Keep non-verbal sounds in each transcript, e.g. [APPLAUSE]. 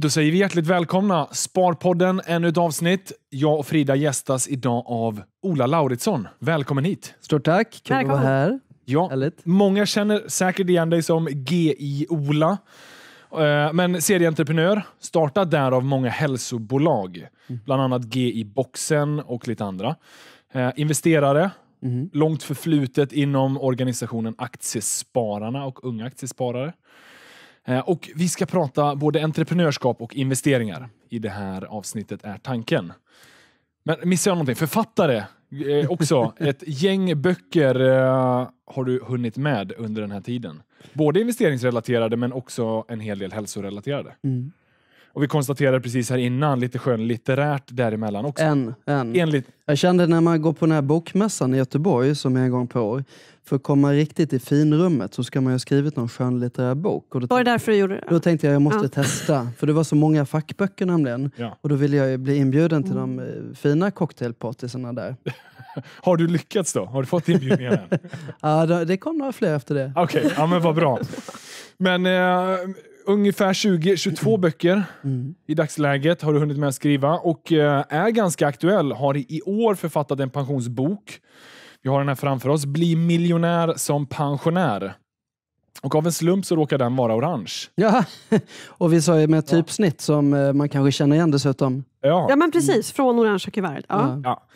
Då säger vi hjärtligt välkomna. Sparpodden, ännu ett avsnitt. Jag och Frida gästas idag av Ola Lauritsson. Välkommen hit! Stort tack! Kul att vara här. Ja, många känner säkert igen dig som GI-Ola. Eh, men serieentreprenör, startat där av många hälsobolag. Mm. Bland annat GI-boxen och lite andra. Eh, investerare, mm. långt förflutet inom organisationen Aktiespararna och Unga Aktiesparare. Eh, och vi ska prata både entreprenörskap och investeringar. I det här avsnittet är tanken. Men missar jag någonting? Författare eh, också. [LAUGHS] Ett gäng böcker eh, har du hunnit med under den här tiden. Både investeringsrelaterade men också en hel del hälsorelaterade. Mm. Och vi konstaterade precis här innan, lite skönlitterärt däremellan också. En, en. Enligt... Jag kände när man går på den här bokmässan i Göteborg, som är en gång per år, för att komma riktigt i finrummet så ska man ju ha skrivit någon skönlitterär bok. Och då, var det därför du gjorde det? Då tänkte jag att jag måste ja. testa, för det var så många fackböcker nämligen. Ja. Och då ville jag ju bli inbjuden till mm. de eh, fina cocktailpartysarna där. [LAUGHS] Har du lyckats då? Har du fått inbjudningar [LAUGHS] ja, det kom några fler efter det. Okej, okay. ja, men vad bra. [LAUGHS] Men eh, ungefär 20-22 mm. böcker mm. i dagsläget har du hunnit med att skriva och eh, är ganska aktuell. Har i år författat en pensionsbok. Vi har den här framför oss. Bli miljonär som pensionär. Och av en slump så råkar den vara orange. Ja, [LAUGHS] och vi sa ju med typsnitt som eh, man kanske känner igen dessutom. Ja, ja men precis. Från orangea kuvertet. Ja. Ja.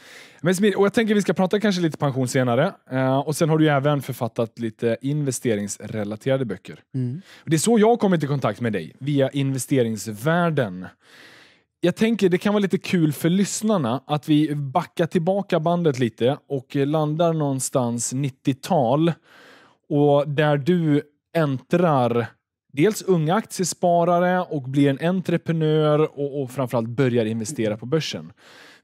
Men smidigt, och jag tänker vi ska prata kanske lite pension senare. Uh, och Sen har du även författat lite investeringsrelaterade böcker. Mm. Det är så jag har kommit i kontakt med dig, via investeringsvärlden. Jag tänker det kan vara lite kul för lyssnarna att vi backar tillbaka bandet lite och landar någonstans 90-tal. Och där du äntrar dels unga aktiesparare och blir en entreprenör och, och framförallt börjar investera på börsen.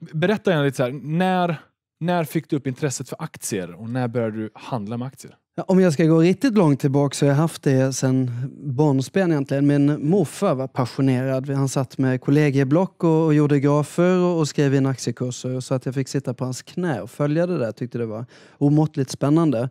Berätta gärna lite så här, när, när fick du upp intresset för aktier och när började du handla med aktier? Om jag ska gå riktigt långt tillbaka så har jag haft det sedan barnsben egentligen. Min morfar var passionerad. Han satt med kollegieblock och, och gjorde grafer och, och skrev in aktiekurser så att jag fick sitta på hans knä och följa det där tyckte det var omåttligt spännande.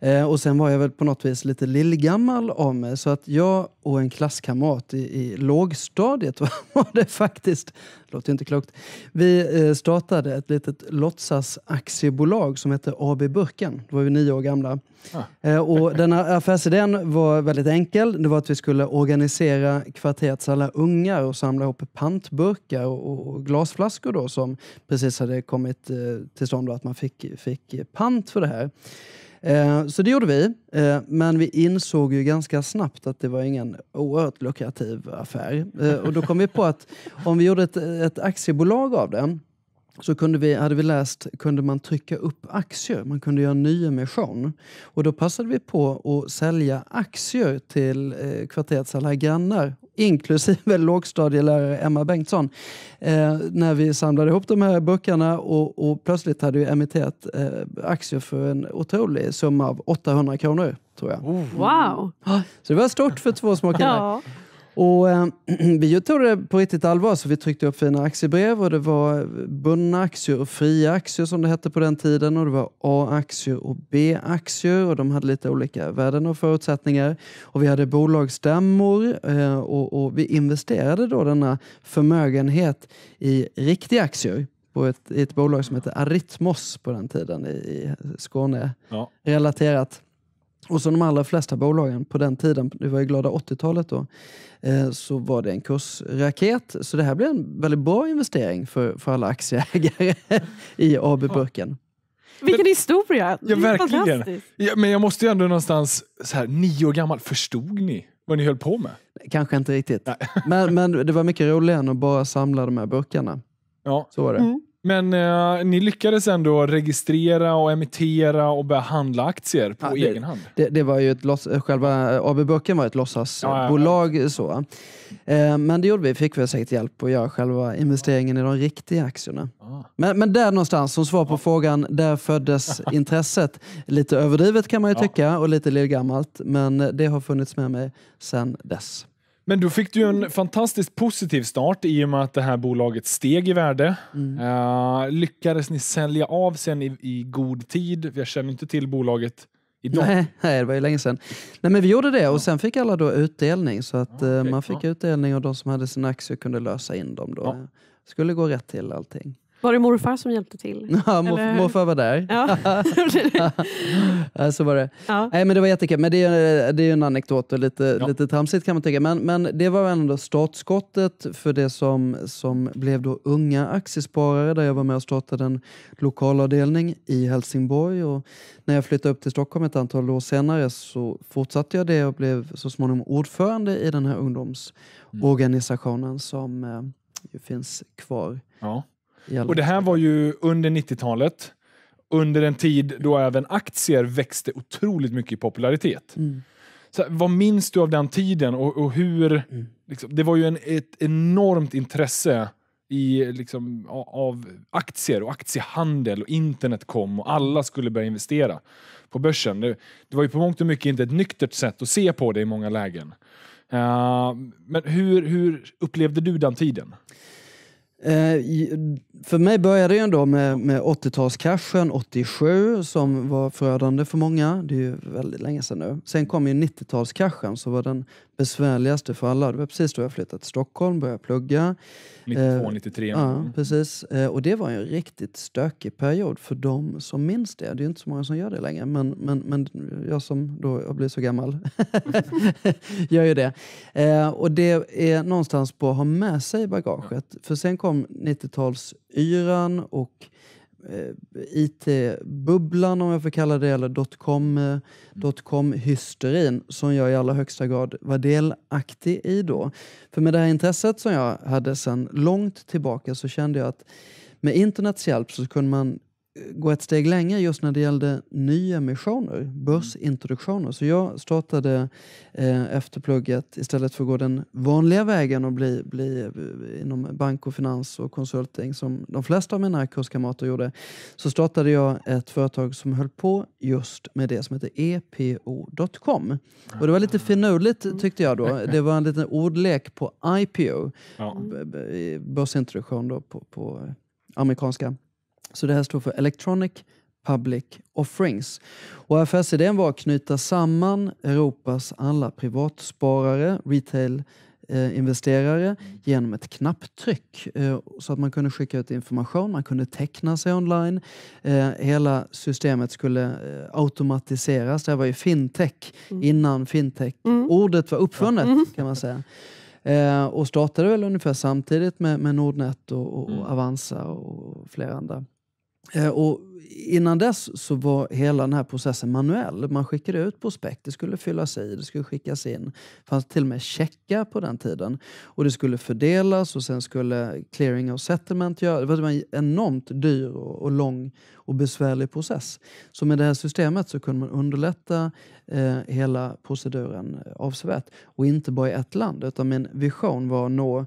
Eh, och sen var jag väl på något vis lite lillgammal av mig så att jag och en klasskamrat i, i lågstadiet [LAUGHS] var det faktiskt, låter inte klokt, vi eh, startade ett litet låtsasaktiebolag som hette AB Burken. Då var vi nio år gamla. Ah. Eh, och den affärsidén var väldigt enkel. Det var att vi skulle organisera kvarterets alla ungar och samla ihop pantburkar och, och glasflaskor då som precis hade kommit eh, till stånd och att man fick, fick pant för det här. Eh, så det gjorde vi, eh, men vi insåg ju ganska snabbt att det var ingen oerhört lukrativ affär. Eh, och då kom vi på att om vi gjorde ett, ett aktiebolag av det så kunde vi, hade vi läst kunde man trycka upp aktier, man kunde göra nyemission. Och då passade vi på att sälja aktier till kvarterets alla grannar inklusive [LAUGHS] lågstadielärare Emma Bengtsson, eh, när vi samlade ihop de här burkarna och, och plötsligt hade vi emitterat eh, aktier för en otrolig summa av 800 kronor, tror jag. Oh. Wow! Så det var stort för två små killar. Ja. Och, eh, [CLEARS THROAT] vi tog det på riktigt allvar, så vi tryckte upp fina aktiebrev och det var bundna aktier och fria aktier som det hette på den tiden och det var A-aktier och B-aktier och de hade lite olika värden och förutsättningar. Och vi hade bolagsstämmor eh, och, och, vi investerade då denna förmögenhet i riktiga aktier på ett, i ett bolag som hette Aritmos på den tiden i, i Skåne. Ja. Relaterat. Och som de allra flesta bolagen på den tiden, det var ju glada 80-talet då, eh, så var det en kursraket. Så det här blev en väldigt bra investering för, för alla aktieägare [LAUGHS] i AB-burken. Vilken historia! Ja, verkligen. Ja, men jag måste ju ändå någonstans, så här, nio år gammal, förstod ni vad ni höll på med? Kanske inte riktigt. Men, men, det var mycket roligare än att bara samla de här burkarna. Ja. Så var det. Mm. Men eh, ni lyckades ändå registrera och emittera och börja handla aktier på ja, egen hand. Det, det, var ju ett loss, eh, själva eh, AB Böken var ett låtsasbolag. Ja, ja, Eh, men det gjorde vi, fick vi säkert hjälp att göra själva investeringen i de riktiga aktierna. Ah. Men, men där någonstans, som svar på ah. frågan, där föddes [LAUGHS] intresset. Lite överdrivet kan man ju tycka och lite lillgammalt, men det har funnits med mig sedan dess. Men då fick du en mm. fantastiskt positiv start i och med att det här bolaget steg i värde. Mm. Uh, lyckades ni sälja av sen i, i, god tid? Jag känner inte till bolaget idag. Nej, nej, det var ju länge sedan. Nej, men vi gjorde det och sen fick alla då utdelning så att ja, okay, eh, man fick ja. utdelning och de som hade sina aktier kunde lösa in dem. Då. Ja. Skulle gå rätt till allting. Var det morfar som hjälpte till? [LAUGHS] Ja, morf morfar var där. [LAUGHS] Ja. så var det. Ja. Nej, men det var jättekul. Men det är, det är en anekdot och lite, ja. lite tramsigt kan man tycka. Men, men det var ändå startskottet för det som, som blev då Unga Aktiesparare där jag var med och startade en lokalavdelning i Helsingborg. Och när jag flyttade upp till Stockholm ett antal år senare så fortsatte jag det och blev så småningom ordförande i den här ungdomsorganisationen som eh, ju finns kvar ja. Och det här var ju under 90-talet, under en tid då även aktier växte otroligt mycket i popularitet. Mm. Så vad minns du av den tiden och, och hur... Mm. Liksom, det var ju en, ett enormt intresse i, liksom, av aktier och aktiehandel och internet kom och alla skulle börja investera på börsen. Det, det var ju på mångt och mycket inte ett nyktert sätt att se på det i många lägen. Uh, men hur, hur upplevde du den tiden? Eh, för mig började det ändå med, med 80-talskraschen 87 som var förödande för många. Det är ju väldigt länge sedan nu. Sen kom ju 90-talskraschen som var den besvärligaste för alla. Det var precis då jag flyttade till Stockholm, började plugga. 92, 93. Eh, ja, mm. precis. Eh, och det var en riktigt stökig period för de som minns det. Det är inte så många som gör det längre, men, men, men jag som då jag blir så gammal [LAUGHS] gör ju det. och det är någonstans bra att ha med sig i bagaget. För sen kom om 90-talsyran och eh, IT-bubblan, om jag får kalla det, eller eh, mm. dotcom-hysterin dotcom som jag i allra högsta grad var delaktig i då. För med det här intresset som jag hade sedan långt tillbaka så kände jag att med internets hjälp så kunde man gå ett steg längre just när det gällde nyemissioner, mm. börsintroduktioner. Så jag startade eh, efter plugget, istället för att gå den vanliga vägen och bli, bli eh, inom bank och finans och konsulting som de flesta av mina kurskamrater gjorde, så startade jag ett företag som höll på just med det som heter epo.com. Och det var lite ah. finurligt mm. tyckte jag då. Det var en liten ordlek på IPO, ja. börsintroduktion då på, på amerikanska. Så det här står för Electronic Public Offerings. Och affärsidén var att knyta samman Europas alla privatsparare, retail investerare genom ett knapptryck eh, så att man kunde skicka ut information, man kunde teckna sig online. Eh, hela systemet skulle eh, automatiseras. Det här var ju fintech mm. innan fintech-ordet mm. var uppfunnet mm. kan man säga. och startade väl ungefär samtidigt med, Nordnet och Avanza och flera andra Eh, och innan dess så var hela den här processen manuell. Man skickade ut prospekt, det skulle fyllas i, det skulle skickas in. Det fanns till och med checkar på den tiden. Och det skulle fördelas och sen skulle clearing och settlement göras. Det var en enormt dyr och, lång och besvärlig process. Så med det här systemet så kunde man underlätta eh, hela proceduren eh, avsevärt. Och inte bara i ett land, utan min vision var att nå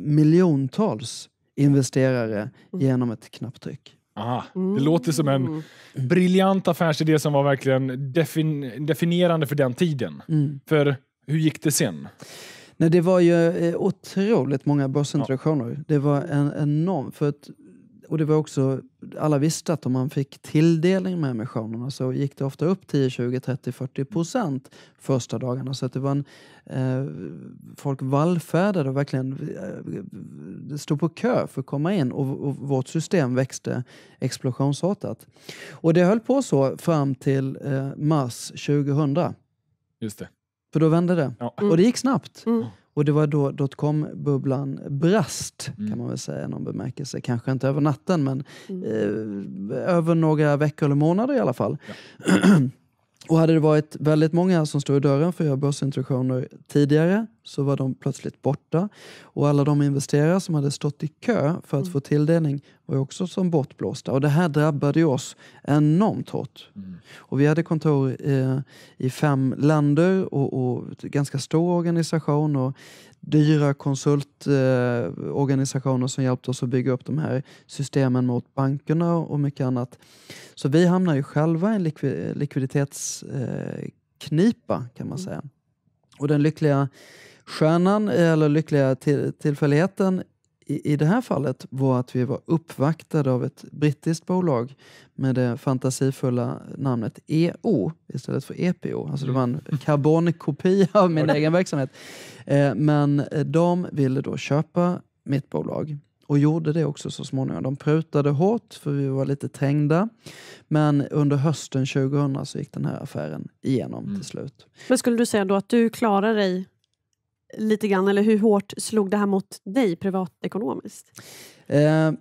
miljontals investerare mm. genom ett knapptryck. Aha, mm. Det låter som en mm. briljant affärsidé som var verkligen defin definierande för den tiden. Mm. För hur gick det sen? Nej, det var ju eh, otroligt många börsintroduktioner. Ja. Det var en enorm... För att och det var också, alla visste att om man fick tilldelning med emissionerna så gick det ofta upp 10, 20, 30, 40 procent första dagarna. Så att det var en, eh, folk vallfärdade och verkligen eh, stod på kö för att komma in och, och vårt system växte explosionsartat. Och det höll på så fram till eh, mars 2000. Just det. För då vände det. Ja. Och det gick snabbt. Mm. Och det var då dotcom-bubblan brast, mm. kan man väl säga i någon bemärkelse. Kanske inte över natten, men mm. eh, över några veckor eller månader i alla fall. Ja. [CLEARS THROAT] Och hade det varit väldigt många som stod i dörren för att göra börsintroduktioner tidigare så var de plötsligt borta. Och alla de investerare som hade stått i kö för att mm. få tilldelning var också som bortblåsta. Och det här drabbade ju oss enormt hårt. Mm. Och vi hade kontor i, eh, i fem länder och, och ganska stor organisation. Och dyra konsultorganisationer som hjälpte oss att bygga upp de här systemen mot bankerna och mycket annat. Så vi hamnar ju själva i en likviditetsknipa kan man mm. säga. Och den lyckliga stjärnan, eller lyckliga tillfälligheten, i, i det här fallet var att vi var uppvaktade av ett brittiskt bolag med det fantasifulla namnet EO istället för EPO. Alltså det var en mm. [LAUGHS] karbonkopia av min egen verksamhet. Eh, men eh, de ville då köpa mitt bolag och gjorde det också så småningom. De prutade hårt för vi var lite trängda. Men under hösten 2000 så gick den här affären igenom mm. till slut. Men skulle du säga då att du klarar dig lite grann, eller hur hårt slog det här mot dig privatekonomiskt? Eh,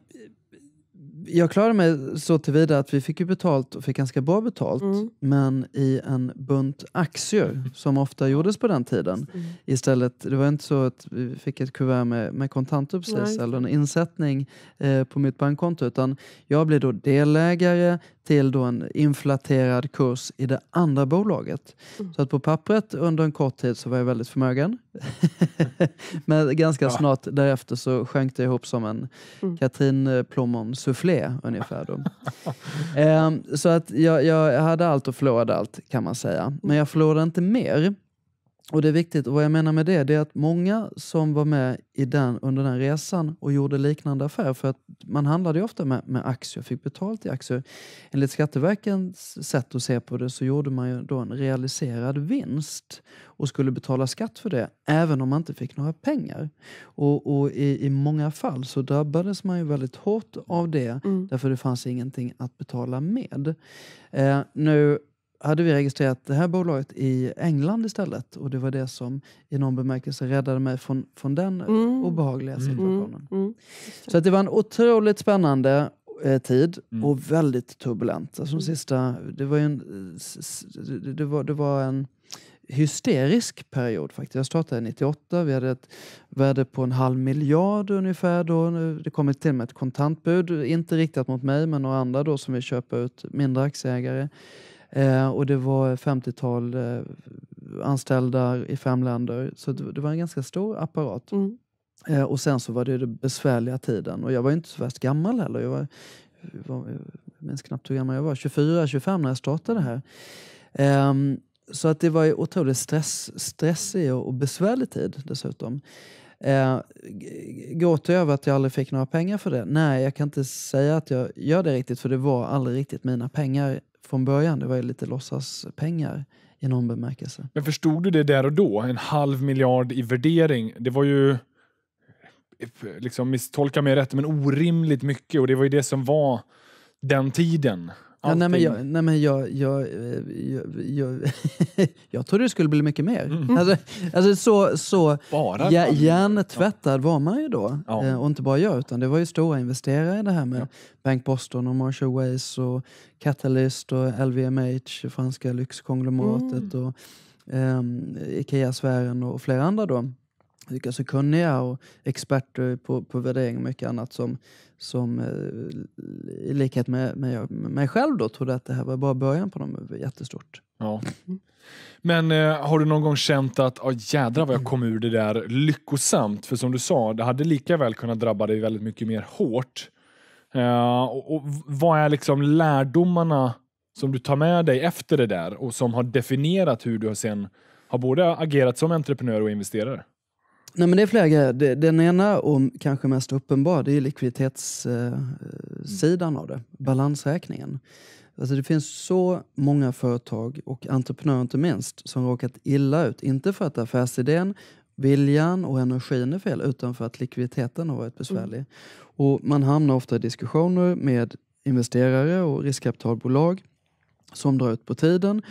jag klarade mig så tillvida att vi fick ju betalt, och fick ganska bra betalt, mm. men i en bunt aktier som ofta gjordes på den tiden. Mm. Istället, det var inte så att vi fick ett kuvert med, med kontanter precis, eller en insättning eh, på mitt bankkonto, utan jag blev då delägare till då en inflaterad kurs i det andra bolaget. Mm. Så att på pappret under en kort tid så var jag väldigt förmögen. [LAUGHS] men ganska ja. snart därefter så sjönk det ihop som en mm. Katrin Plommon soufflé det ungefär. Då. Ehm, så att jag, jag hade allt och förlorade allt kan man säga. Men jag förlorade inte mer. Och det är viktigt, och vad jag menar med det, det är att många som var med i den, under den resan och gjorde liknande affärer, för att man handlade ju ofta med, med aktier, fick betalt i aktier. Enligt Skatteverkets sätt att se på det så gjorde man ju då en realiserad vinst och skulle betala skatt för det, även om man inte fick några pengar. Och, och i, i många fall så drabbades man ju väldigt hårt av det, mm. därför det fanns ingenting att betala med. Eh, nu hade vi registrerat det här bolaget i England istället och det var det som i någon bemärkelse räddade mig från, från den mm. mm. obehagliga mm. situationen. Mm. mm. Så att det var en otroligt spännande eh, tid och väldigt turbulent. Alltså, de sista, det var en, det var, det var en hysterisk period. faktiskt. Jag startade 98. Vi hade ett värde på en halv miljard ungefär. Då. Det kom till och med ett kontantbud, inte riktat mot mig men några andra då som vill köpa ut mindre aktieägare. Eh, och det var 50-tal eh, anställda i fem länder. Så det, det var en ganska stor apparat. Mm. Eh, och sen så var det den besvärliga tiden. Och jag var inte så värst gammal heller. Jag, var, var, jag minns knappt hur gammal jag var. 24, 25 när jag startade det här. Ehm, så att det var otroligt stress, stressig och, och besvärlig tid dessutom. Eh, gråter jag över att jag aldrig fick några pengar för det? Nej, jag kan inte säga att jag gör det riktigt för det var aldrig riktigt mina pengar från början. Det var ju lite låtsaspengar i någon bemärkelse. Men förstod du det där och då? En halv miljard i värdering. Det var ju, liksom, misstolka mig rätt, men orimligt mycket och det var ju det som var den tiden. Ja, nej, men jag, nej, men jag, jag, eh, jag, [LAUGHS] jag, trodde det skulle bli mycket mer. Mm. Alltså, alltså, så, så bara ja, hjärntvättad var man ju då. Eh, och inte bara jag, utan det var ju stora investerare i det här med Bank Boston och Marshall Ways och Catalyst och LVMH, franska lyxkonglomeratet mm. och ehm, Ikea-sfären och flera andra då. Alltså kunniga och experter på, på värdering och mycket annat som, som eh, i likhet med, med, med mig själv då trodde att det här var bara början på något jättestort. Ja. Men eh, har du någon gång känt att oh, jädrar vad jag kom ur det där lyckosamt? För som du sa, det hade lika väl kunnat drabba dig väldigt mycket mer hårt. Eh, och, och, Vad är liksom lärdomarna som du tar med dig efter det där och som har definierat hur du sen har både agerat som entreprenör och investerare? Nej, men det är flera grejer. Den ena och kanske mest uppenbar det är likviditetssidan av det, balansräkningen. Alltså det finns så många företag och entreprenörer inte minst som råkat illa ut. Inte för att affärsidén, viljan och energin är fel utan för att likviditeten har varit besvärlig. Mm. Och man hamnar ofta i diskussioner med investerare och riskkapitalbolag som drar ut på tiden. Mm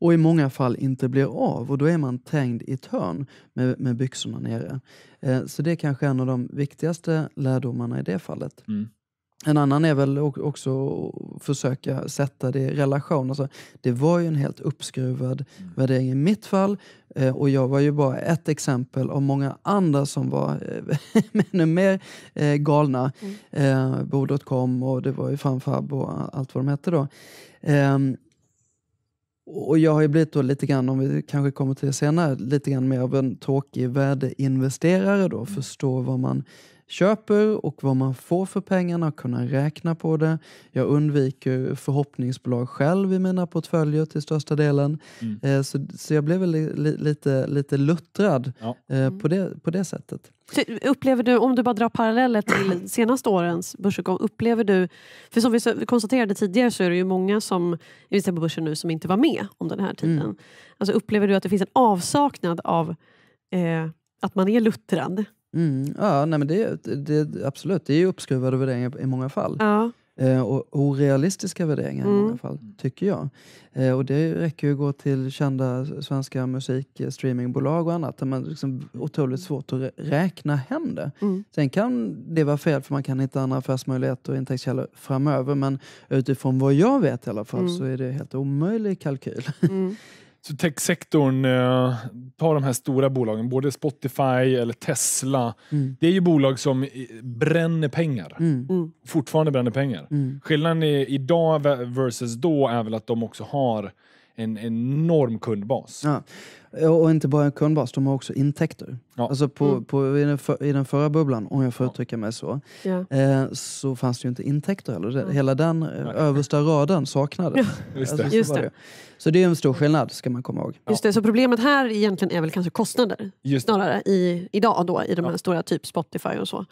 och i många fall inte blir av och då är man trängd i törn med, med byxorna nere. Eh, så det är kanske en av de viktigaste lärdomarna i det fallet. Mm. En annan är väl också att försöka sätta det i relation. Alltså, det var ju en helt uppskruvad mm. värdering i mitt fall eh, och jag var ju bara ett exempel av många andra som var eh, [LAUGHS] ännu mer galna. Mm. Eh, kom och det var ju Fanfab och allt vad de hette då. Ehm, och jag har ju blivit då lite grann, om vi kanske kommer till det senare, lite grann mer av en tråkig värdeinvesterare då, mm. förstå vad man köper och vad man får för pengarna och kunna räkna på det. Jag undviker förhoppningsbolag själv i mina portföljer till största delen. Mm. Eh, så, så jag blev väl li, lite, lite luttrad ja. Eh, mm. på, det, på det sättet. Så upplever du, om du bara drar paralleller till [CLEARS THROAT] senaste årens börsuppgång, upplever du... För som vi konstaterade tidigare så är det ju många som investerar på börsen nu som inte var med om den här tiden. Mm. Alltså upplever du att det finns en avsaknad av eh, att man är luttrad? Mm, ja, nej, men det, det, absolut. Det är uppskruvade värderingar i många fall. Ja. Eh, och orealistiska värderingar mm. i många fall, tycker jag. Eh, och Det räcker ju att gå till kända svenska musikstreamingbolag eh, och annat där man liksom otroligt svårt att räkna hem det. Mm. Sen kan det vara fel för man kan hitta andra affärsmöjligheter och intäktskällor framöver men utifrån vad jag vet i alla fall mm. så är det helt omöjlig kalkyl. Mm. [LAUGHS] Så techsektorn, eh, ta de här stora bolagen, både Spotify eller Tesla. Mm. Det är ju bolag som bränner pengar. Mm. mm. Fortfarande bränner pengar. Mm. Skillnaden är, idag versus då är väl att de också har en enorm kundbas. Ja. Eh, och inte bara en kundbas, de har också intäkter. Ja. Alltså på, mm. på, i, den för, i den förra bubblan, om jag får uttrycka mig så, ja. eh, så fanns det ju inte intäkter heller. Ja. Hela den eh, Nej. översta raden saknades. [LAUGHS] Just det. Alltså, Just det. Så det är en stor skillnad, ska man komma ihåg. Just det, så problemet här egentligen är väl kanske kostnader snarare i, idag då, i de här stora, typ Spotify och så.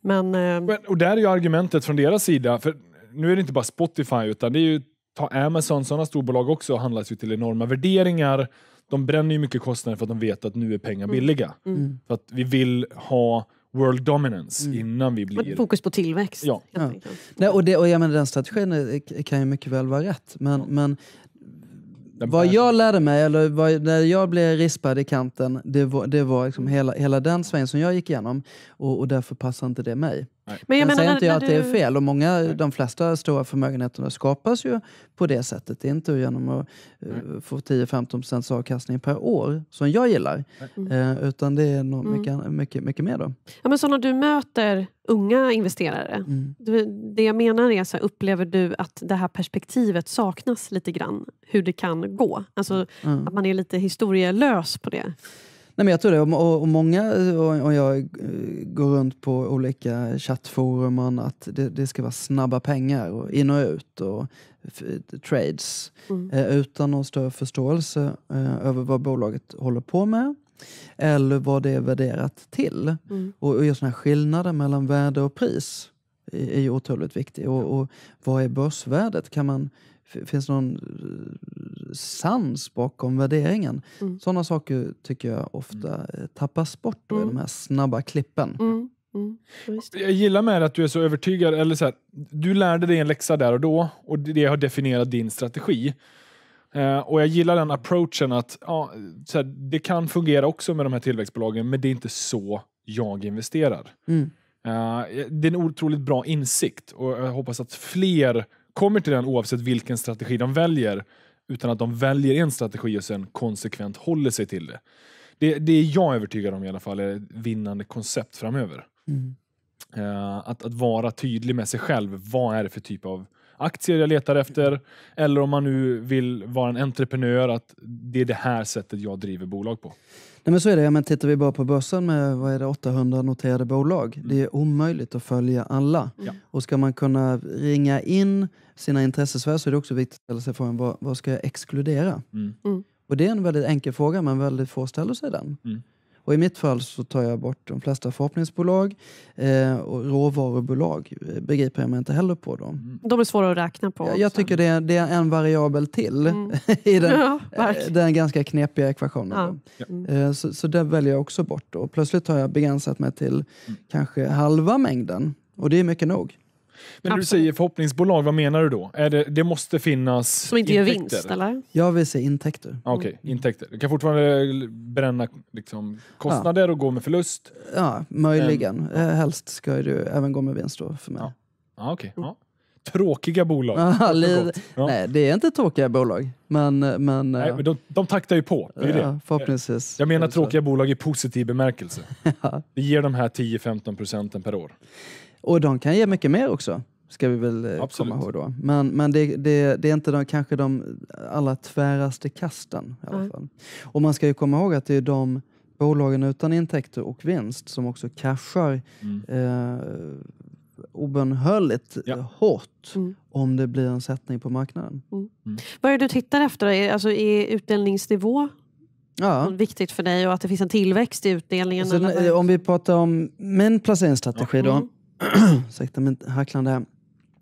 Men, eh... Men, och där är ju argumentet från deras sida, för nu är det inte bara Spotify utan det är ju ta Amazon, sådana storbolag också handlas ju till enorma värderingar de bränner ju mycket kostnader för att de vet att nu är pengar mm. billiga. Mm. mm. För att vi vill ha world dominance mm. innan vi blir... Fokus på tillväxt. Ja. ja. Nej, och, det, och jag menar, den strategin kan ju mycket väl vara rätt. Men, men vad jag lärde mig, eller vad, när jag blev rispad i kanten, det var, det var liksom hela, hela den svängen som jag gick igenom. Och, och därför passar inte det mig. Men jag, jag menar, säger inte jag att du... det är fel. Och många, de flesta stora förmögenheterna skapas ju på det sättet. Det är inte genom att uh, få 10-15 avkastning per år, som jag gillar. Mm. utan det är nog mm. mycket, mm. mycket, mycket mer. Då. Ja, men så när du möter unga investerare, mm. det jag menar är, så här, upplever du att det här perspektivet saknas lite grann? Hur det kan gå? Alltså mm. att man är lite historielös på det? Nej, men jag tror det. Och, och många, och, jag eh, går runt på olika chattforum att det, det, ska vara snabba pengar, och in och ut och trades. Mm. Eh, utan någon större förståelse eh, över vad bolaget håller på med eller vad det är värderat till. Mm. Och, och just den här skillnaden mellan värde och pris är ju otroligt viktig. Och, och, vad är börsvärdet? Kan man finns någon eh, sans bakom värderingen. Mm. Sådana saker tycker jag ofta mm. eh, tappas bort mm. i de mm. här snabba klippen. Mm. Mm, jag gillar med att du är så övertygad. Eller så här, du lärde dig en läxa där och då och det har definierat din strategi. Eh, och Jag gillar den approachen att ja, så här, det kan fungera också med de här tillväxtbolagen men det är inte så jag investerar. Mm. Eh, det är en otroligt bra insikt och jag hoppas att fler kommer till den oavsett vilken strategi de väljer, utan att de väljer en strategi och sen konsekvent håller sig till det. Det, det är jag övertygad om i alla fall är ett vinnande koncept framöver. Mm. Uh, att, att vara tydlig med sig själv. Vad är det för typ av aktier jag letar efter? Eller om man nu vill vara en entreprenör, att det är det här sättet jag driver bolag på. Nej, men så är det. Men tittar vi bara på börsen med vad är det, 800 noterade bolag. Mm. Det är omöjligt att följa alla. Mm. Och ska man kunna ringa in sina intressesfärer så är det också viktigt att ställa sig frågan vad, vad ska jag exkludera? Mm. mm. Och det är en väldigt enkel fråga men väldigt få ställer sig den. Mm. Och I mitt fall så tar jag bort de flesta förhoppningsbolag eh, och råvarubolag eh, begriper jag mig inte heller på. dem. Mm. De är svåra att räkna på. Jag, jag tycker det är, det är, en variabel till mm. [LAUGHS] i den, [LAUGHS] ja, eh, den, ganska knepiga ekvationen. Ja. Mm. Eh, så, så det väljer jag också bort. Då. Plötsligt har jag begränsat mig till mm. kanske halva mängden och det är mycket nog. Men när du säger förhoppningsbolag, vad menar du då? Är det, det måste finnas Som inte intäkter. gör vinst eller? Jag vill se intäkter. Ah, okej, okay. Mm. intäkter. Du kan fortfarande bränna liksom, kostnader ja. och gå med förlust? Ja, möjligen. Men, ja. Eh, helst ska du även gå med vinst då för mig. Ja. Ah, okay. ja. Tråkiga bolag. ja. Nej, det är inte tråkiga bolag. Men, men, Nej, eh, men de, de taktar ju på. Det ja, det. Förhoppningsvis. Jag menar tråkiga bolag i positiv bemärkelse. [LAUGHS] ja. Det ger de här 10-15 procenten per år. Och de kan ge mycket mer också, ska vi väl eh, Absolut. komma ihåg då. Men, men det, det, det är inte de, kanske de allra tväraste kasten i alla fall. Och man ska ju komma ihåg att det är de bolagen utan intäkter och vinst som också cashar mm. eh, obönhörligt ja. hårt mm. om det blir en sättning på marknaden. Mm. Mm. Vad är det du tittar efter? Alltså är utdelningsnivå ja. viktigt för dig och att det finns en tillväxt i utdelningen? Sen, alltså, om vi pratar om min placeringsstrategi ja. då. Mm. [CLEARS THROAT] ursäkta mitt hacklande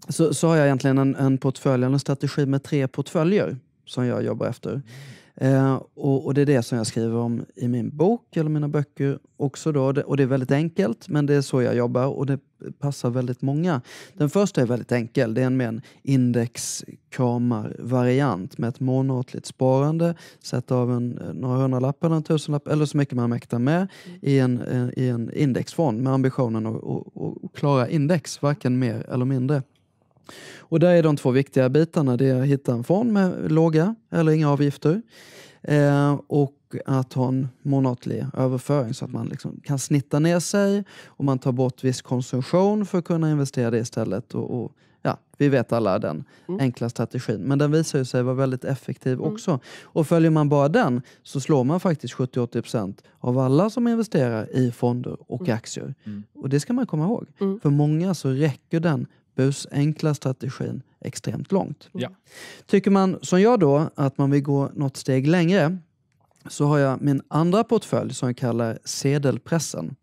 Så, så har jag egentligen en, en portfölj, en strategi med tre portföljer som jag jobbar efter. Eh, och, och, Det är det som jag skriver om i min bok, eller mina böcker också. Då. Det, och Det är väldigt enkelt, men det är så jag jobbar och det passar väldigt många. Den första är väldigt enkel. Det är en mer en indexkramar-variant med ett månatligt sparande. Sätta av en, eh, några hundralappar eller en tusenlapp eller så mycket man mäktar med i en, eh, i en indexfond med ambitionen att, att, att klara index, varken mer eller mindre. Och där är de två viktiga bitarna. Det är att hitta en fond med låga eller inga avgifter eh, och att ha en månatlig överföring så att man liksom kan snitta ner sig och man tar bort viss konsumtion för att kunna investera det istället. Och, och ja, vi vet alla den mm. enkla strategin. Men den visar ju sig vara väldigt effektiv mm. också. Och följer man bara den så slår man faktiskt 70-80% av alla som investerar i fonder och mm. aktier. Mm. Och det ska man komma ihåg. Mm. För många så räcker den busenkla strategin extremt långt. Ja. Tycker man som jag då att man vill gå något steg längre så har jag min andra portfölj som jag kallar sedelpressen.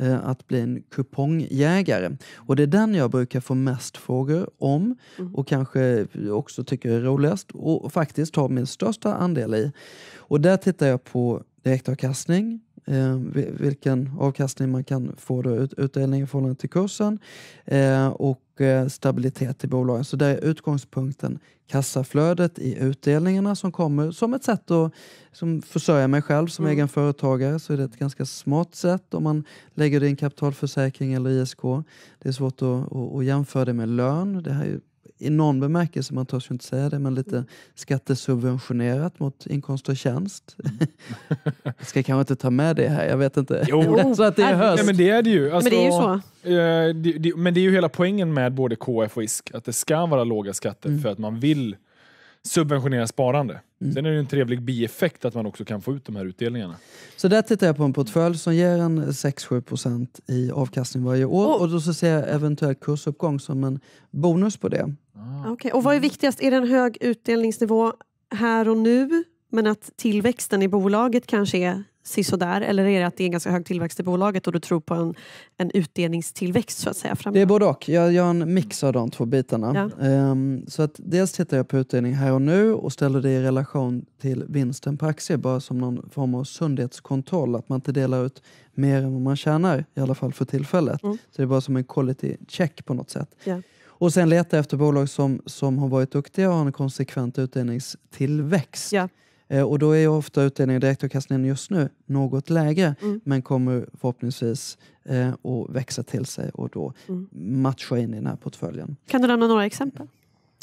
Eh, att bli en kupongjägare. Och det är den jag brukar få mest frågor om mm. och kanske också tycker är roligast och faktiskt har min största andel i. Och där tittar jag på direktavkastning, eh, vilken avkastning man kan få då, ut, utdelning i förhållande till kursen eh, och eh, stabilitet i bolagen. Så där är utgångspunkten kassaflödet i utdelningarna som kommer som ett sätt att försörja mig själv som mm. egen företagare så är det ett ganska smart sätt om man lägger det i en kapitalförsäkring eller ISK. Det är svårt att, att, att jämföra det med lön. Det här i någon bemärkelse, man törs ju inte säga det, men lite mm. skattesubventionerat mot inkomst och tjänst. [LAUGHS] jag ska kanske inte ta med det här, jag vet inte. Jo, [LAUGHS] så att det är höst. Nej, men det är det ju. Alltså, men det är ju alltså, så. Eh, det, det, men det är ju hela poängen med både KF och ISK, att det ska vara låga skatter mm. för att man vill subventionera sparande. Mm. Sen är det en trevlig bieffekt att man också kan få ut de här utdelningarna. Så där tittar jag på en portfölj som ger en 6-7% i avkastning varje år oh. och då så ser jag eventuell kursuppgång som en bonus på det. Ah. Okay. Och vad är viktigast? Är det en hög utdelningsnivå här och nu men att tillväxten i bolaget kanske är sisådär eller är det att det är en ganska hög tillväxt i bolaget och du tror på en, en utdelningstillväxt så att säga? Framöver? Det är både och. Jag gör en mix av de två bitarna. Ja. Um, så att dels tittar jag på utdelning här och nu och ställer det i relation till vinsten på aktier bara som någon form av sundhetskontroll. Att man inte delar ut mer än vad man tjänar, i alla fall för tillfället. Mm. Så det är bara som en quality check på något sätt. Ja. Och sen leta efter bolag som, som har varit duktiga och har en konsekvent utdelningstillväxt. Ja. Eh, och då är ofta utdelningen, direktavkastningen just nu, något lägre mm. men kommer förhoppningsvis eh, att växa till sig och då mm. matcha in i den här portföljen. Kan du nämna några exempel?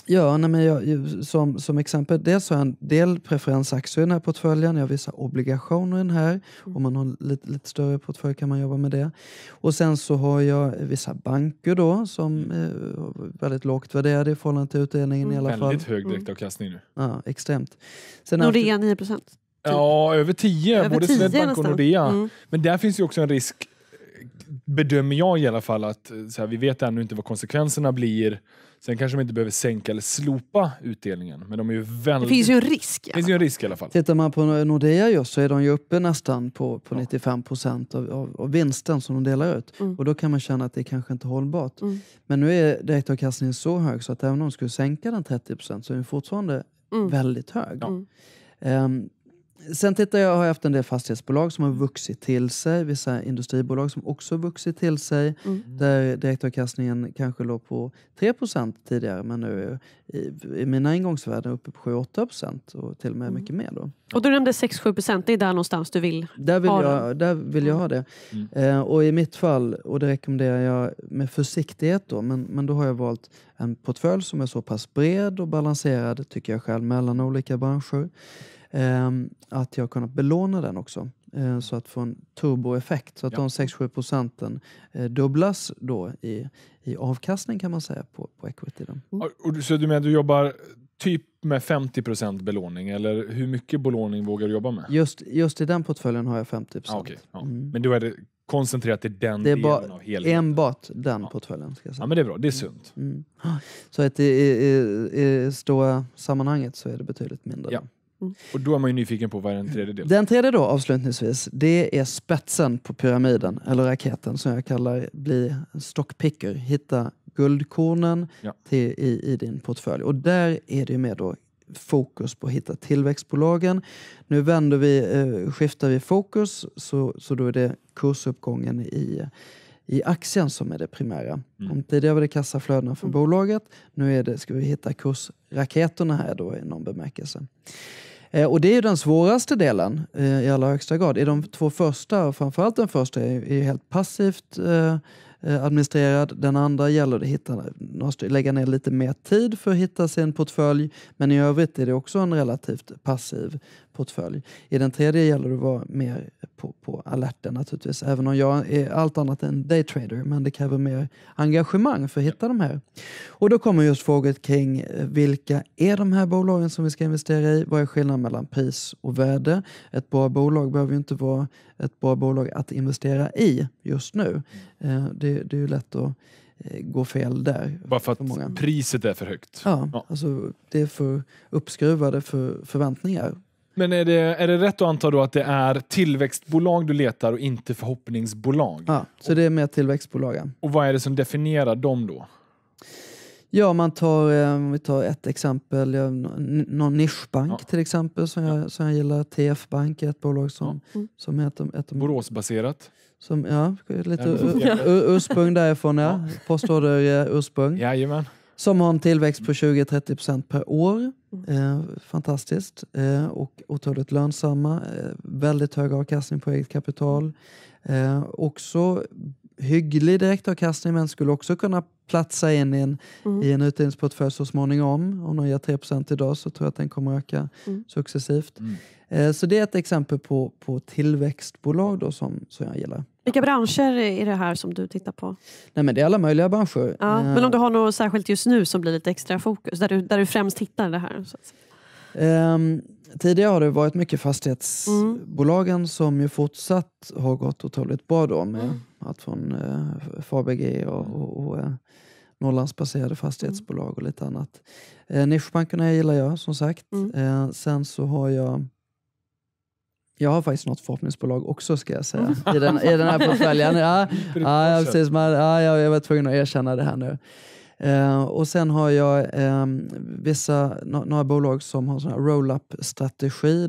Ja, nej men jag, som, som exempel, dels har jag en del preferensaktier i den här portföljen, jag har vissa obligationer i den här. Mm. Om man har lite, lite större portfölj kan man jobba med det. Och sen så har jag vissa banker då som är mm. eh, väldigt lågt värderade i förhållande till utdelningen mm. i alla väldigt fall. Väldigt hög mm. direktavkastning nu. Ja, extremt. Nordea 9 procent? Typ. Ja, över 10. Över både Swedbank och Nordea. Mm. Men där finns ju också en risk bedömer jag i alla fall att eh, så här, vi vet ännu inte vad konsekvenserna blir. Sen kanske de inte behöver sänka eller slopa utdelningen. Men de är ju väldigt... Det finns ju en risk. finns ju en risk i alla fall. Tittar man på Nordea just så är de ju uppe nästan på, på ja. 95 procent av, av, av, vinsten som de delar ut. Mm. Och då kan man känna att det kanske inte är hållbart. Mm. Men nu är direktavkastningen så hög så att även om de skulle sänka den 30 procent så är den fortfarande mm. väldigt hög. Ja. Um, Sen tittar jag, har jag haft en del fastighetsbolag som har vuxit till sig. Vissa industribolag som också vuxit till sig. Mm. Där direktavkastningen kanske låg på 3 tidigare men nu är i mina ingångsvärden uppe på 7-8 och till och med mm. mycket mer. Då. Och du nämnde 6-7 det är där någonstans du vill, där vill ha jag, Där vill jag ha det. Mm. Eh, och i mitt fall, och det rekommenderar jag med försiktighet då, men, men då har jag valt en portfölj som är så pass bred och balanserad, tycker jag själv, mellan olika branscher. Ehm, att jag har kunnat belåna den också. Eh, så att få en turboeffekt, så att ja. de 6-7 procenten eh, dubblas då i, i avkastning kan man säga på, på equity. Mm. Så du menar du jobbar typ med 50 belåning, eller hur mycket belåning vågar du jobba med? Just, just i den portföljen har jag 50 Ah, okay. ja. mm. Men då är det koncentrerat till den det är delen av helheten? Enbart den ja. portföljen. Ska Ja, men det är bra. Det är mm. sunt. Mm. Så att i, i, i, stora sammanhanget så är det betydligt mindre. Ja. Och då är man ju nyfiken på vad är den tredje delen? Den tredje då avslutningsvis, det är spetsen på pyramiden, eller raketen som jag kallar bli stockpicker, hitta guldkornen ja. till, i, i, din portfölj. Och där är det ju med då fokus på att hitta tillväxtbolagen. Nu vänder vi, eh, skiftar vi fokus så, så då är det kursuppgången i, i aktien som är det primära. Mm. Om tidigare var det kassaflödena från mm. bolaget, nu är det, ska vi hitta kursraketerna här då i någon bemärkelse. Eh, och det är ju den svåraste delen eh, i allra högsta grad. I de två första, framförallt den första, är, ju helt passivt eh, Eh, administrerad. Den andra gäller att hitta, måste lägga ner lite mer tid för att hitta sin portfölj men i övrigt är det också en relativt passiv portfölj. I den tredje gäller det att vara mer på, på alerten naturligtvis även om jag är allt annat än daytrader men det kräver mer engagemang för att hitta de här. Och då kommer just frågan kring eh, vilka är de här bolagen som vi ska investera i? Vad är skillnaden mellan pris och värde? Ett bra bolag behöver ju inte vara ett bra bolag att investera i just nu. Eh, det, det är ju lätt att eh, gå fel där. Bara för att för priset är för högt? Ja, ja. Alltså, det är för uppskruvade för förväntningar. Men är det, är det rätt att anta då att det är tillväxtbolag du letar och inte förhoppningsbolag? Ja, så det är mer tillväxtbolag. Och vad är det som definierar dem då? Ja, om man tar, eh, om vi tar ett exempel, någon nischbank ja. till exempel som jag, som jag gillar. TF Bank är ett bolag som, ja. Mm. som är ett, ett Boråsbaserat. Som, ja, lite ur, ursprung därifrån ja. ja. Postorder ursprung. Jajamän. Som har en tillväxt på 20-30% per år. Mm. Eh, fantastiskt. Eh, och otroligt lönsamma. Eh, väldigt hög avkastning på eget kapital. Eh, också hygglig direktavkastning men skulle också kunna platsa in i en, mm. en utdelningsportfölj så småningom. Om de ger 3 idag så tror jag att den kommer öka mm. successivt. Mm. Eh, så det är ett exempel på, på tillväxtbolag då som, som jag gillar. Vilka branscher är det här som du tittar på? Nej, men det är alla möjliga branscher. Ja, men om du eh, har något särskilt just nu som blir lite extra fokus, där du, där du främst hittar det här? Eh, tidigare har det varit mycket fastighetsbolagen mm. som ju fortsatt har gått otroligt bra då med mm. Allt från eh, Fabg och, mm. och, och eh, Norrlandsbaserade mm. fastighetsbolag och lite annat. Eh, nischbankerna gillar jag som sagt. Mm. Eh, sen så har jag jag har faktiskt något förhoppningsbolag också ska jag säga, i den, i den här portföljen. [LAUGHS] Ja, ja, precis, men, ja, jag var tvungen att erkänna det här nu. Eh, och sen har jag eh, vissa, några bolag som har sån roll-up-strategi.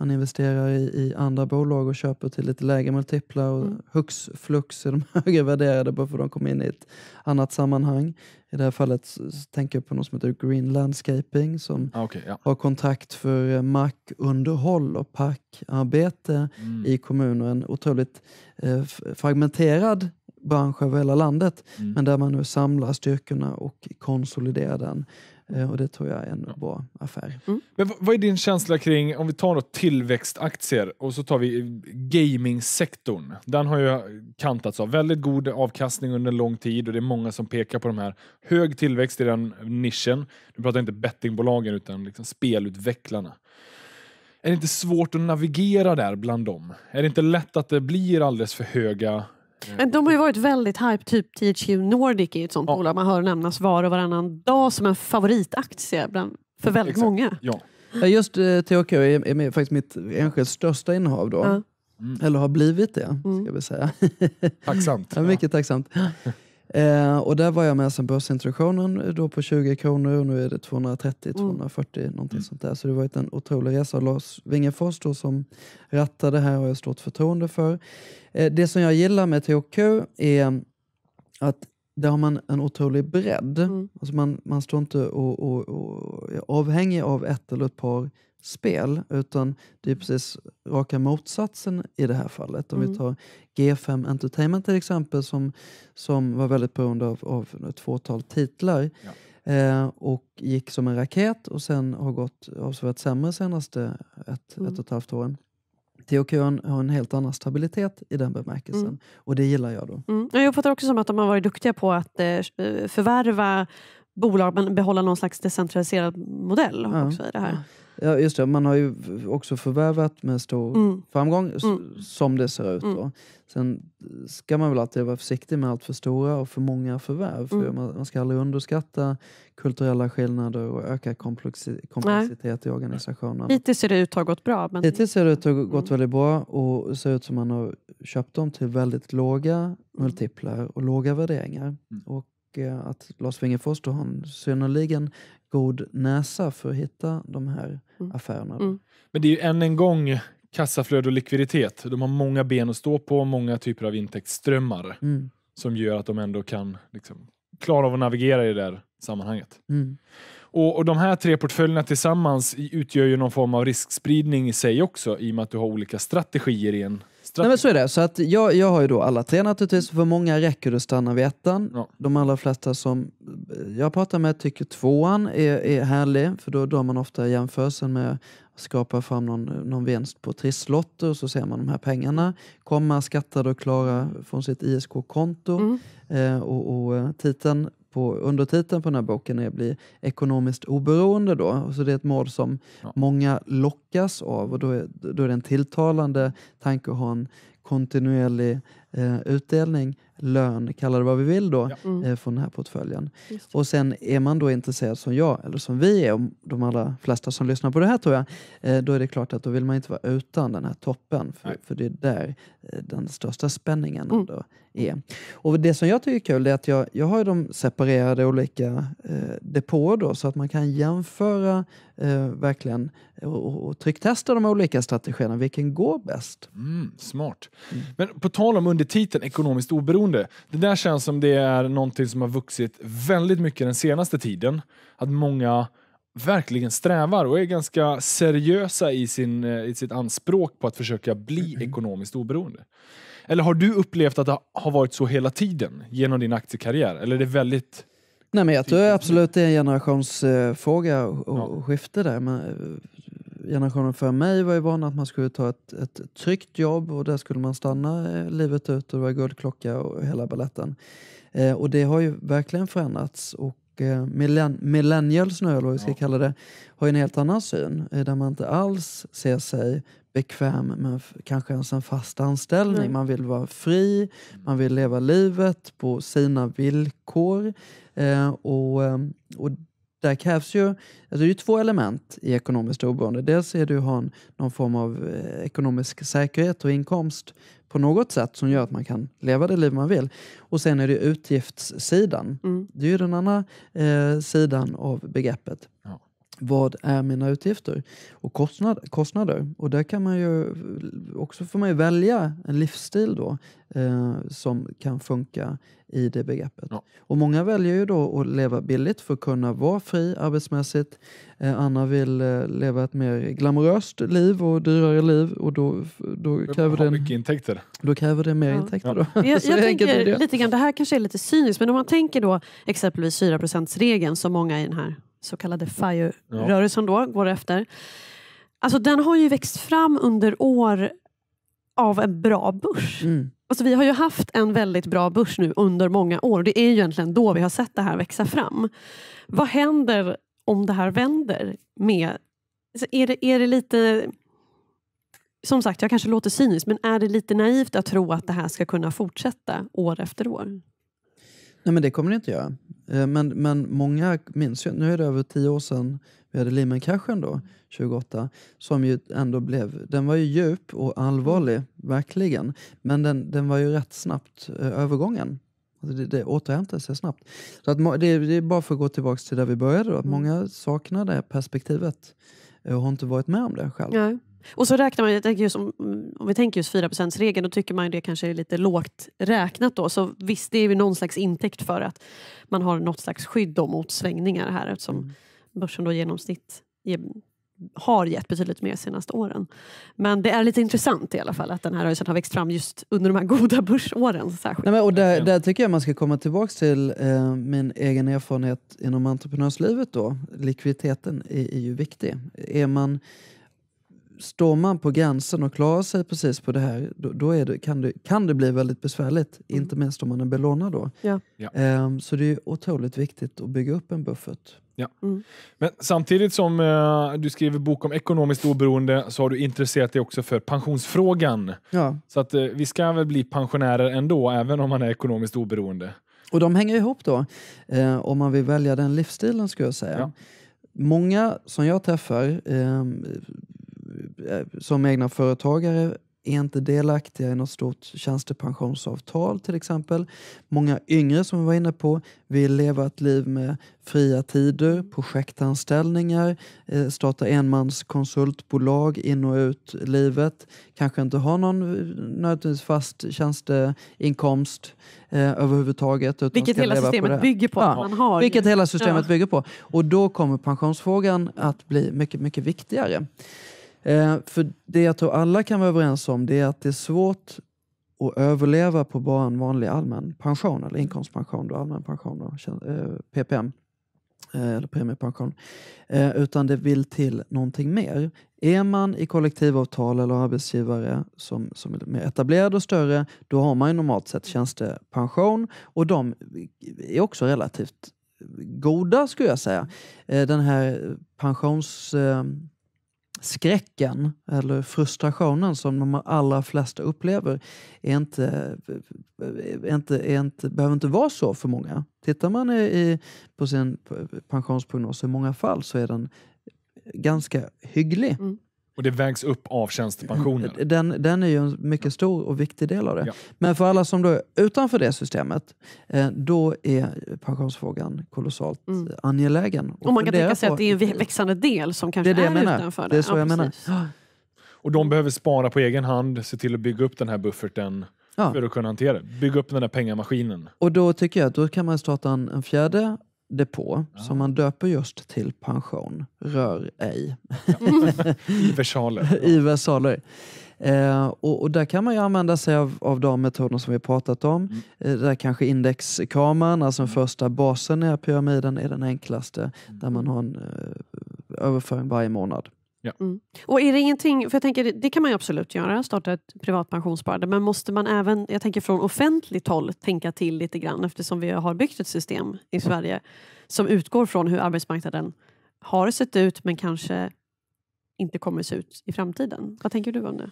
Man investerar i, i, andra bolag och köper till lite lägre multiplar. Och mm. Hux flux är de [LAUGHS] högre värderade bara för att de kommer in i ett annat sammanhang. I det här fallet så, tänker jag på något som heter Green Landscaping som ah, okay, ja. har kontrakt för eh, markunderhåll och parkarbete mm. i kommunen. En Otroligt eh, fragmenterad bransch över hela landet. Mm. Men där man nu samlar styrkorna och konsoliderar den. Eh, och det tror jag är en ja. bra affär. Mm. Men vad är din känsla kring, om vi tar då tillväxtaktier och så tar vi eh, gamingsektorn. Den har ju kantats av väldigt god avkastning under lång tid och det är många som pekar på de här. Hög tillväxt i den nischen. Nu pratar jag inte bettingbolagen utan liksom spelutvecklarna. Är det inte svårt att navigera där bland dem? Är det inte lätt att det blir alldeles för höga de har ju varit väldigt hype, typ THQ Nordic är ett sånt ja. bolag man hör nämnas var och varannan dag som en favoritaktie bland, för väldigt Exakt. många. Ja. Just eh, THQ är, är, faktiskt mitt enskilt största innehav då. Ja. Mm. Eller har blivit det, mm. ska vi säga. Tacksamt. [LAUGHS] ja, mycket tacksamt. [LAUGHS] Eh, och där var jag med sen börsintroduktionen eh, då på 20 kronor och nu är det 230, 240 mm. någonting mm. sånt där. Så det har varit en otrolig resa. Lars Wingefors då som rattade det här har jag stort förtroende för. Eh, det som jag gillar med THQ är att där har man en otrolig bredd. Mm. Alltså man, man står inte och, och, och är avhängig av ett eller ett par spel utan det är precis raka motsatsen i det här fallet. Om mm. vi tar G5 Entertainment till exempel som, som var väldigt beroende av, av ett fåtal titlar ja. eh, och gick som en raket och sen har gått avsevärt sämre senaste ett, mm. ett och ett halvt åren. THQn har en helt annan stabilitet i den bemärkelsen mm. och det gillar jag. då. Mm. Jag uppfattar också som att de har varit duktiga på att eh, eh, förvärva bolag men behålla någon slags decentraliserad modell. Ja. också i det här. Ja. Ja, just det. Man har ju också förvärvat med stor mm. framgång, mm. som det ser ut. Då. Mm. Sen ska man väl alltid vara försiktig med allt för stora och för många förvärv. För mm. man, man ska aldrig underskatta kulturella skillnader och öka komplexi komplexitet Nej. i organisationen. Hittills ser det ut att ha gått bra. Men... Hittills ser det ut att ha gått mm. väldigt bra och det ser ut som att man har köpt dem till väldigt låga multiplar och låga värderingar. Och eh, att Lars Wingefors har en synnerligen god näsa för att hitta de här mm. affärerna. Mm. Men det är ju än en gång kassaflöde och likviditet. De har många ben att stå på, många typer av intäktsströmmar mm. som gör att de ändå kan liksom, klara av att navigera i det där sammanhanget. Mm. Och, och, De här tre portföljerna tillsammans utgör ju någon form av riskspridning i sig också i och med att du har olika strategier i en Nej, men så är det. Så att jag, jag har ju då alla tre naturligtvis. För många räcker det att stanna vid ettan. Ja. De allra flesta som jag pratar med tycker tvåan är, är härlig, för då drar man ofta jämförelsen med att skapa fram någon, någon vinst på trisslotter och så ser man de här pengarna komma skattade och klara från sitt ISK-konto. Mm. Eh, och, och eh, titeln på, undertiteln på den här boken är Bli ekonomiskt oberoende. Då. Så det är ett mål som ja. många lockas av och då är, då är det en tilltalande tanke att ha en kontinuerlig eh, utdelning lön, kalla det vad vi vill då, ja. mm. Eh, från den här portföljen. Och sen är man då intresserad som jag, eller som vi är, de allra flesta som lyssnar på det här tror jag, eh, då är det klart att då vill man inte vara utan den här toppen, för, för det är där eh, den största spänningen mm är. Och Det som jag tycker är kul är att jag, jag har de separerade olika eh, depåer då, så att man kan jämföra eh, verkligen och, och trycktesta de olika strategierna. Vilken går bäst? Mm, smart. Mm. Men på tal om undertiteln ekonomiskt oberoende. Det där känns som det är någonting som har vuxit väldigt mycket den senaste tiden. Att många verkligen strävar och är ganska seriösa i, sin, eh, i sitt anspråk på att försöka bli mm. ekonomiskt oberoende. Eller har du upplevt att det har varit så hela tiden genom din aktiekarriär? Eller är det väldigt... Nej, men jag tror absolut det är en generationsfråga och, ja. skifte där. Men eh, generationen för mig var ju van att man skulle ta ett, ett tryggt jobb och där skulle man stanna eh, livet ut och det var guldklocka och hela balletten. Eh, och det har ju verkligen förändrats. Och eh, millennials nu, eller vad vi ska ja. kalla det, har ju en helt annan syn eh, där man inte alls ser sig bekväm med kanske ens en fast anställning. Mm. Man vill vara fri, man vill leva livet på sina villkor. Eh, och, ehm, och där krävs ju, alltså det är ju två element i ekonomiskt oberoende. Dels är det att ha en, någon form av eh, ekonomisk säkerhet och inkomst på något sätt som gör att man kan leva det liv man vill. Och sen är det utgiftssidan. Mm. Det är ju den andra eh, sidan av begreppet. Ja vad är mina utgifter och kostnad, kostnader? Och där kan man ju också får man ju välja en livsstil då eh, som kan funka i det begreppet. Ja. Och många väljer ju då att leva billigt för att kunna vara fri arbetsmässigt. Eh, Anna vill eh, leva ett mer glamoröst liv och dyrare liv och då, då kräver det... mycket intäkter. Då kräver det mer ja. intäkter. Då. Ja. jag, [LAUGHS] jag tänker lite grann, det här kanske är lite cyniskt men om man tänker då exempelvis 4 regeln som många i den här så kallade FIRE-rörelsen då går efter. Alltså den har ju växt fram under år av en bra börs. Mm. Alltså, vi har ju haft en väldigt bra börs nu under många år. Det är ju egentligen då vi har sett det här växa fram. Vad händer om det här vänder? med... Alltså, är, det, är det lite... Som sagt, jag kanske låter cynisk, men är det lite naivt att tro att det här ska kunna fortsätta år efter år? Nej, men det kommer det inte att göra. Eh, men, men många minns ju, nu är det över tio år sedan vi hade Lehman-kraschen då, 28, som ju ändå blev, den var ju djup och allvarlig, verkligen. Men den, den var ju rätt snabbt eh, övergången. Alltså det, det återhämtade sig snabbt. Så att, det, det, är bara för att gå tillbaka till där vi började, då, att mm. många saknar det perspektivet eh, och har inte varit med om det själv. Nej. Och så räknar man, jag just om, om vi tänker just 4%-regeln, då tycker man det kanske är lite lågt räknat då. Så visst, det är ju någon slags intäkt för att man har något slags skydd då mot svängningar här eftersom mm. börsen då genomsnitt ge, har gett betydligt mer de senaste åren. Men det är lite intressant i alla fall att den här rörelsen har växt fram just under de här goda [LAUGHS] börsåren. Särskilt. Nej, men, och där, där tycker jag man ska komma tillbaka till eh, min egen erfarenhet inom entreprenörslivet. Då. Likviditeten är, är ju viktig. Är man står man på gränsen och klarar sig precis på det här, då, då det, kan, det, kan det bli väldigt besvärligt. Mm. Inte minst om man är belånad då. Ja. Ja. Um, så det är otroligt viktigt att bygga upp en buffert. Ja. Mm. Men samtidigt som uh, du skriver bok om ekonomiskt oberoende så har du intresserat dig också för pensionsfrågan. Ja. Så att uh, vi ska väl bli pensionärer ändå, även om man är ekonomiskt oberoende. Och de hänger ihop då, uh, om man vill välja den livsstilen skulle jag säga. Ja många som jag träffar eh, Eh, som egna företagare är inte delaktiga i något stort tjänstepensionsavtal till exempel. Många yngre som vi var inne på vill leva ett liv med fria tider, projektanställningar, eh, starta enmanskonsultbolag in och ut livet, kanske inte ha någon eh, nödvändigtvis fast tjänsteinkomst eh, överhuvudtaget. Utan vilket hela systemet på bygger på. Ja, man har vilket ju. hela systemet ja. bygger på. Och då kommer pensionsfrågan att bli mycket, mycket viktigare. Eh, för det jag tror alla kan vara överens om det är att det är svårt att överleva på bara en vanlig allmän pension, eller inkomstpension, då, allmän pension, då, eh, PPM eh, eller premiepension, eh, utan det vill till någonting mer. Är man i kollektivavtal eller arbetsgivare som, som är mer etablerad och större, då har man ju normalt sett tjänstepension och de är också relativt goda skulle jag säga. Eh, den här pensions... Eh, skräcken eller frustrationen som de allra flesta upplever är inte, är eh, inte, är inte, behöver inte vara så för många. Tittar man i, på sin pensionsprognos i många fall så är den ganska hygglig. Mm. Och det vägs upp av tjänstepensionen? Eh, den, den är ju en mycket stor och viktig del av det. Ja. Men för alla som då är utanför det systemet, eh, då är pensionsfrågan kolossalt mm. Eh, angelägen. Och, man kan tänka sig att det är en växande del som kanske det är, det är utanför det. Det är så ja, jag menar. Och de behöver spara på egen hand, se till att bygga upp den här bufferten ja. för att kunna hantera det. Bygga upp den där pengamaskinen. Och då tycker jag att då kan man starta en, en fjärde depå ja. som man döper just till pension. Rör ej. Ja. [LAUGHS] I versaler. [LAUGHS] I versaler. Eh, och, och, där kan man ju använda sig av, av de metoder som vi pratat om. Mm. Eh, där kanske indexkameran, alltså den mm. första basen i pyramiden, är den enklaste. Mm. Där man har en eh, överföring varje månad. Ja. Mm. Och är det ingenting, för jag tänker, det kan man ju absolut göra, starta ett privat pensionssparande, men måste man även, jag tänker från offentligt håll, tänka till lite grann eftersom vi har byggt ett system i Sverige som utgår från hur arbetsmarknaden har sett ut men kanske inte kommer se ut i framtiden. Vad tänker du om det?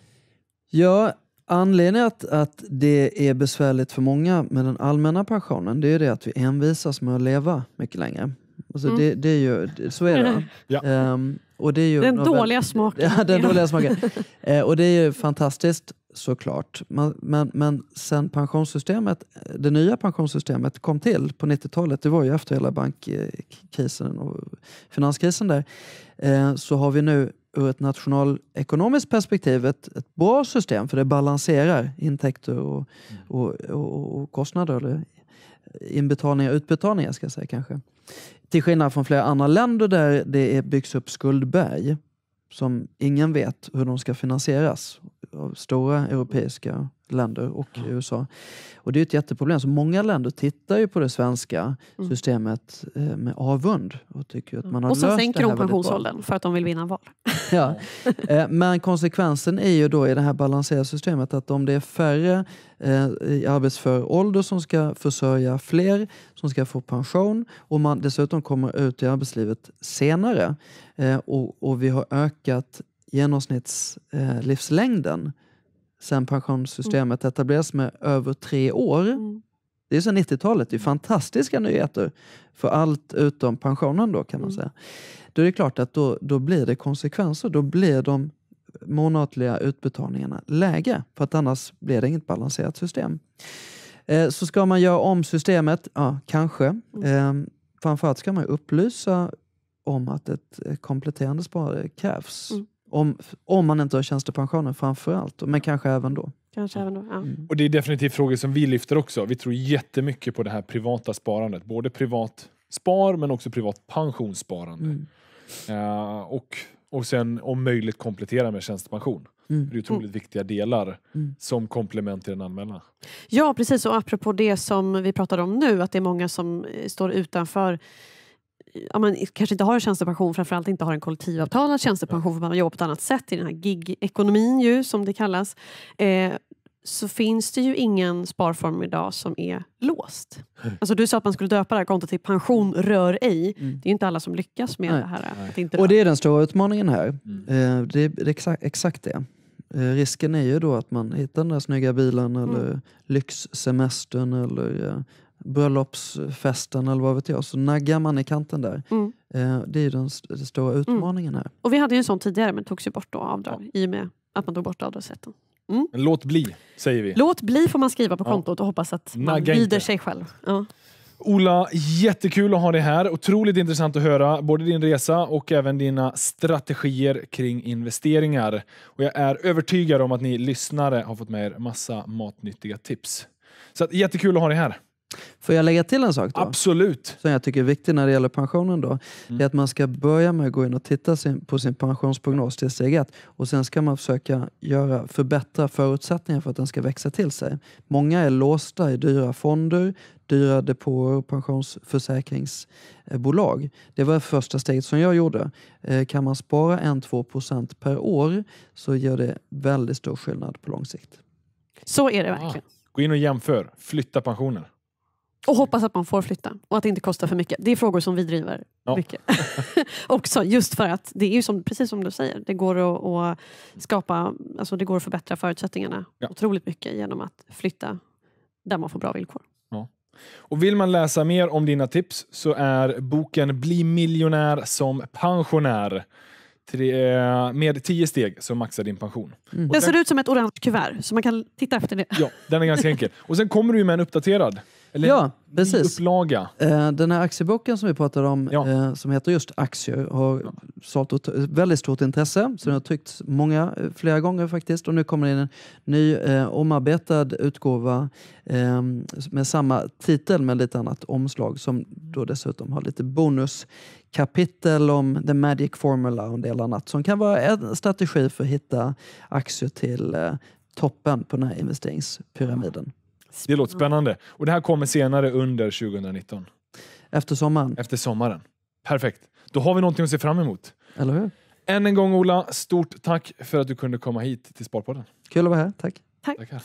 Ja, anledningen att, att det är besvärligt för många med den allmänna pensionen, det är det att vi envisas med att leva mycket längre. Alltså mm. det, det, är ju, så är det. [LAUGHS] Ja. Um, och det är ju den dåliga smaken. Ja, den dåliga [LAUGHS] smaken. Eh, och det är ju fantastiskt såklart. Man, men, men sen pensionssystemet, eh, det nya pensionssystemet kom till på 90-talet, det var ju efter hela bankkrisen och finanskrisen där, eh, så har vi nu ur ett nationalekonomiskt perspektiv ett, ett, bra system för det balanserar intäkter och, mm. och, och, och kostnader. Eller inbetalningar, utbetalningar ska jag säga kanske. Till skillnad från flera andra länder där det byggs upp skuldberg som ingen vet hur de ska finansieras av stora europeiska länder och ja. USA. Och det är ett jätteproblem. Så många länder tittar ju på det svenska mm. systemet eh, med avund och tycker att man har Och så löst sänker de pensionsåldern för att de vill vinna val. [LAUGHS] ja. Eh, men konsekvensen är ju då i det här balanserade systemet att om det är färre eh, i arbetsför ålder som ska försörja fler som ska få pension och man dessutom kommer ut i arbetslivet senare och, och vi har ökat genomsnittslivslängden eh, sen pensionssystemet mm. etablerades med över tre år. Mm. Det är sedan 90-talet. Det är mm. fantastiska nyheter för allt utom pensionen då kan man mm. säga. Då är det klart att då, då blir det konsekvenser. Då blir de månatliga utbetalningarna lägre för att annars blir det inget balanserat system. Eh, så ska man göra om systemet? Ja, kanske. Mm. Eh, framförallt ska man upplysa om att ett eh, kompletterande sparande krävs. Mm. Om, om man inte har tjänstepensionen framför allt, men kanske även då. Kanske även då ja. mm. Och Det är definitivt frågor som vi lyfter också. Vi tror jättemycket på det här privata sparandet. Både privat spar men också privat pensionssparande. Mm. Uh, och, och sen om möjligt komplettera med tjänstepension. Mm. Det är otroligt mm. viktiga delar mm. som komplement till den allmänna. Ja precis och apropå det som vi pratade om nu att det är många som eh, står utanför om man kanske inte har en tjänstepension, framförallt inte har en kollektivavtalad tjänstepension för man jobbar på ett annat sätt i den här gig-ekonomin ju, som det kallas. Eh, så finns det ju ingen sparform idag som är låst. Alltså du sa att man skulle döpa det här kontot till pension rör ej. Mm. Det är ju inte alla som lyckas med Nej. det här. Att inte och det är den stora utmaningen här. Mm. Eh, det är exakt, exakt det. Eh, risken är ju då att man hittar den där snygga bilen mm. eller mm. lyxsemestern eller eh, bröllopsfesten eller vad vet jag, så naggar man i kanten där. Mm. Eh, det är den, stora mm. utmaningen här. Och vi hade ju en sån tidigare men togs ju bort då avdrag ja. i och med att man tog bort avdragsrätten. Mm. Låt bli, säger vi. Låt bli får man skriva på kontot och hoppas att man lyder sig själv. Ja. Ola, jättekul att ha dig här. Otroligt intressant att höra både din resa och även dina strategier kring investeringar. Och jag är övertygad om att ni lyssnare har fått med er massa matnyttiga tips. Så att, jättekul att ha dig här. Får jag lägga till en sak då? Absolut. Som jag tycker är viktig när det gäller pensionen då. Mm. Det är att man ska börja med att gå in och titta på sin pensionsprognos till steg ett. Och sen ska man försöka göra, förbättra förutsättningarna för att den ska växa till sig. Många är låsta i dyra fonder, dyra depåer och pensionsförsäkringsbolag. Det var första steget som jag gjorde. Eh, kan man spara 1-2% per år så gör det väldigt stor skillnad på lång sikt. Så är det verkligen. Ah. Gå in och jämför. Flytta pensionen. Och hoppas att man får flytta och att det inte kostar för mycket. Det är frågor som vi driver ja. mycket. [LAUGHS] Också just för att det är ju som, precis som du säger, det går att, att skapa, alltså det går att förbättra förutsättningarna ja. otroligt mycket genom att flytta där man får bra villkor. Ja. Och Vill man läsa mer om dina tips så är boken Bli miljonär som pensionär eh, med tio steg som maxar din pension. Mm. Den ser ut som ett orange kuvert, så man kan titta efter det. Ja, den är ganska enkel. [LAUGHS] Och Sen kommer du med en uppdaterad eller ja, precis. Upplaga. Eh, den här aktieboken som vi pratade om, ja. Eh, som heter just Aktier, har ja. sålt ett väldigt stort intresse. Så den har tryckts många, eh, flera gånger faktiskt. Och nu kommer det in en ny omarbetad utgåva ehm, med samma titel men lite annat omslag som då dessutom har lite bonuskapitel om the magic formula och en del annat som kan vara en strategi för att hitta aktier till toppen på den här investeringspyramiden. Det låter spännande. Och det här kommer senare under 2019. Efter sommaren? Efter sommaren. Perfekt. Då har vi någonting att se fram emot. Eller hur? Än en gång Ola, stort tack för att du kunde komma hit till Sparpodden. Kul att vara här. Tack. Tack. Tackar.